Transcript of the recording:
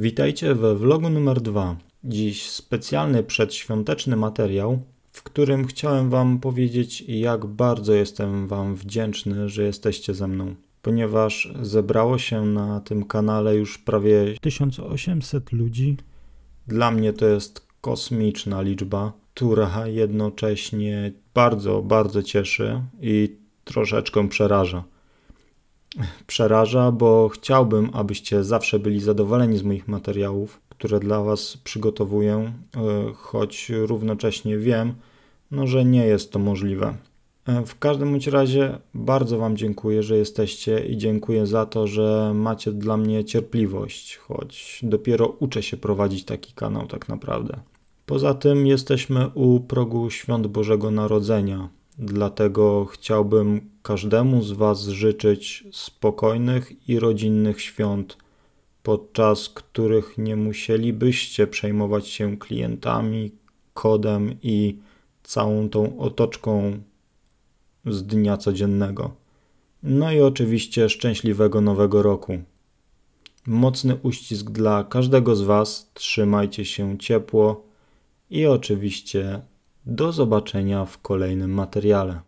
Witajcie we vlogu numer 2. Dziś specjalny przedświąteczny materiał, w którym chciałem Wam powiedzieć, jak bardzo jestem Wam wdzięczny, że jesteście ze mną. Ponieważ zebrało się na tym kanale już prawie 1800 ludzi. Dla mnie to jest kosmiczna liczba, która jednocześnie bardzo, bardzo cieszy i troszeczkę przeraża przeraża, bo chciałbym, abyście zawsze byli zadowoleni z moich materiałów, które dla Was przygotowuję, e, choć równocześnie wiem, no, że nie jest to możliwe. E, w każdym bądź razie bardzo Wam dziękuję, że jesteście i dziękuję za to, że macie dla mnie cierpliwość, choć dopiero uczę się prowadzić taki kanał tak naprawdę. Poza tym jesteśmy u progu świąt Bożego Narodzenia, Dlatego chciałbym każdemu z Was życzyć spokojnych i rodzinnych świąt, podczas których nie musielibyście przejmować się klientami, kodem i całą tą otoczką z dnia codziennego. No i oczywiście szczęśliwego nowego roku. Mocny uścisk dla każdego z Was, trzymajcie się ciepło i oczywiście do zobaczenia w kolejnym materiale.